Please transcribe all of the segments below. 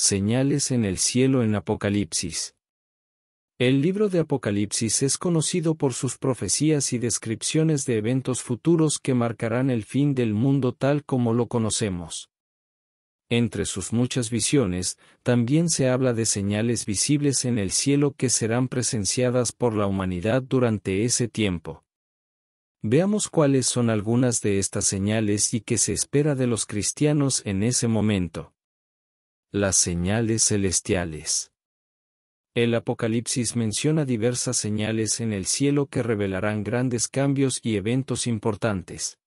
Señales en el cielo en Apocalipsis. El libro de Apocalipsis es conocido por sus profecías y descripciones de eventos futuros que marcarán el fin del mundo tal como lo conocemos. Entre sus muchas visiones, también se habla de señales visibles en el cielo que serán presenciadas por la humanidad durante ese tiempo. Veamos cuáles son algunas de estas señales y qué se espera de los cristianos en ese momento. Las señales celestiales. El Apocalipsis menciona diversas señales en el cielo que revelarán grandes cambios y eventos importantes.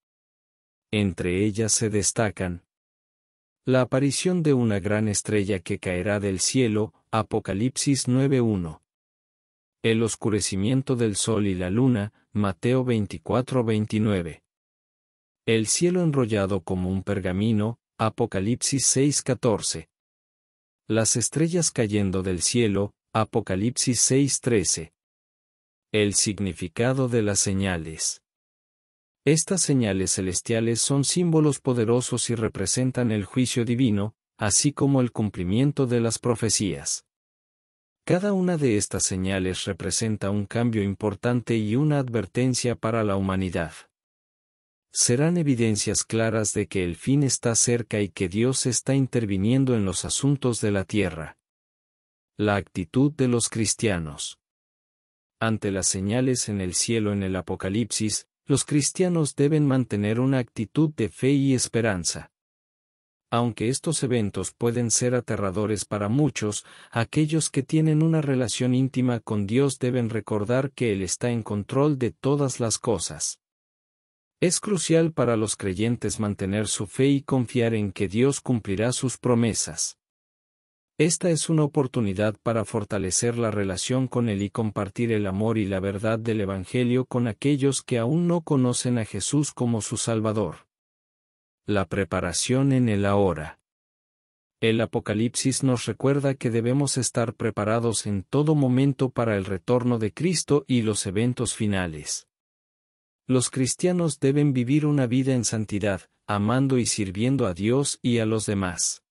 Entre ellas se destacan la aparición de una gran estrella que caerá del cielo, Apocalipsis 9.1. El oscurecimiento del sol y la luna, Mateo 24.29. El cielo enrollado como un pergamino, Apocalipsis 6.14. Las estrellas cayendo del cielo, Apocalipsis 6:13. El significado de las señales. Estas señales celestiales son símbolos poderosos y representan el juicio divino, así como el cumplimiento de las profecías. Cada una de estas señales representa un cambio importante y una advertencia para la humanidad serán evidencias claras de que el fin está cerca y que Dios está interviniendo en los asuntos de la tierra. La actitud de los cristianos. Ante las señales en el cielo en el Apocalipsis, los cristianos deben mantener una actitud de fe y esperanza. Aunque estos eventos pueden ser aterradores para muchos, aquellos que tienen una relación íntima con Dios deben recordar que Él está en control de todas las cosas. Es crucial para los creyentes mantener su fe y confiar en que Dios cumplirá sus promesas. Esta es una oportunidad para fortalecer la relación con Él y compartir el amor y la verdad del Evangelio con aquellos que aún no conocen a Jesús como su Salvador. La preparación en el ahora. El Apocalipsis nos recuerda que debemos estar preparados en todo momento para el retorno de Cristo y los eventos finales. Los cristianos deben vivir una vida en santidad, amando y sirviendo a Dios y a los demás.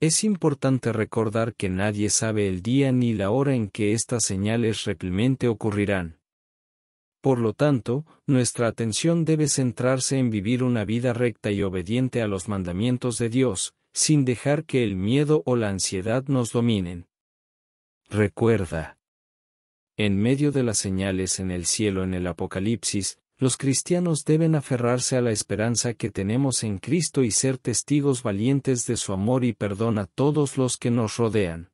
Es importante recordar que nadie sabe el día ni la hora en que estas señales realmente ocurrirán. Por lo tanto, nuestra atención debe centrarse en vivir una vida recta y obediente a los mandamientos de Dios, sin dejar que el miedo o la ansiedad nos dominen. Recuerda, en medio de las señales en el cielo en el Apocalipsis, los cristianos deben aferrarse a la esperanza que tenemos en Cristo y ser testigos valientes de su amor y perdón a todos los que nos rodean.